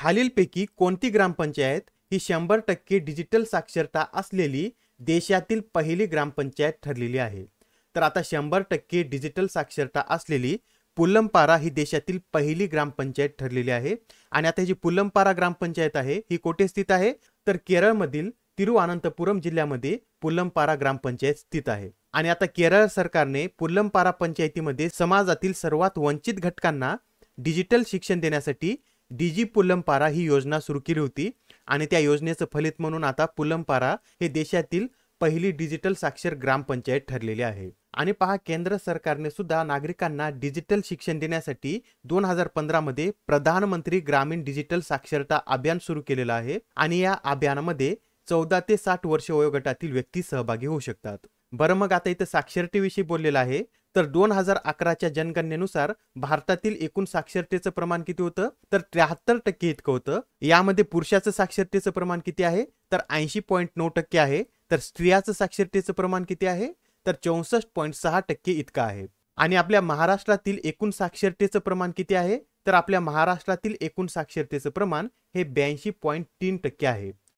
खालीलपैकी कोणती ग्रामपंचायत ही शंभर टक्के डिजिटल साक्षरता असलेली देशातील पहिली ग्रामपंचायत ठरलेली आहे तर आता शंभर टक्के डिजिटल साक्षरता असलेली पुलंपारा ही देशातील पहिली ग्रामपंचायत ठरलेली आहे आणि आता जी पुलंपारा ग्रामपंचायत आहे ही कोठे स्थित आहे तर केरळमधील तिरुअनंतपुरम जिल्ह्यामध्ये पुलंपारा ग्रामपंचायत स्थित आहे आणि आता केरळ सरकारने पुलंपारा पंचायतीमध्ये समाजातील सर्वात वंचित घटकांना डिजिटल शिक्षण देण्यासाठी डीजी पुलमपारा ही योजना सुरू केली होती आणि त्या योजनेचं फलित म्हणून आता पुलमपारा हे देशातील पहिली डिजिटल साक्षर ग्रामपंचायत ठरलेली आहे आणि पहा केंद्र सरकारने सुद्धा नागरिकांना डिजिटल शिक्षण देण्यासाठी दोन हजार पंधरामध्ये प्रधानमंत्री ग्रामीण डिजिटल साक्षरता अभियान सुरू केलेलं आहे आणि या अभियानामध्ये चौदा ते साठ वर्ष वयोगटातील व्यक्ती सहभागी होऊ शकतात बरं मग आता इथं साक्षरतेविषयी बोललेलं आहे तर दोन हजार अकराच्या जनगणनेनुसार भारतातील एकूण साक्षरतेचं प्रमाण किती होतं तर त्र्याहत्तर टक्के इतकं होतं यामध्ये पुरुषाचं साक्षरतेचं प्रमाण किती आहे तर ऐंशी पॉईंट नऊ टक्के आहे तर स्त्रियाचं साक्षरतेचं प्रमाण किती आहे तर चौसष्ट पॉईंट सहा टक्के इतकं आहे आणि आपल्या महाराष्ट्रातील एकूण साक्षरतेचं प्रमाण किती आहे तर आपल्या महाराष्ट्रातील एकूण साक्षरतेचं प्रमाण हे ब्याऐंशी पॉईंट तीन टक्के आहे